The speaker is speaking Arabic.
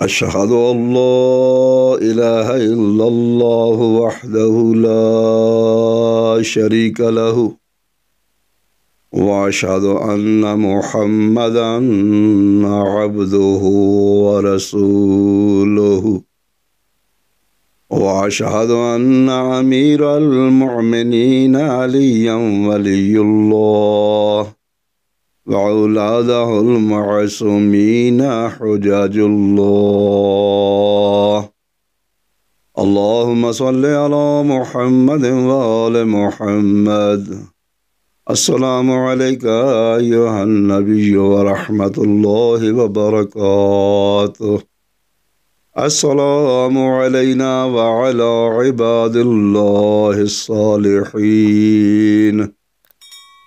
أشهد أن لا إله إلا الله وحده لا شريك له وأشهد أن محمدا عبده ورسوله وأشهد أن أمير المؤمنين عليا ولي الله وأولاده المعصومين حجاج الله اللهم صل على محمد وآل محمد السلام عليك أيها النبي ورحمة الله وبركاته السلام علينا وعلى عباد الله الصالحين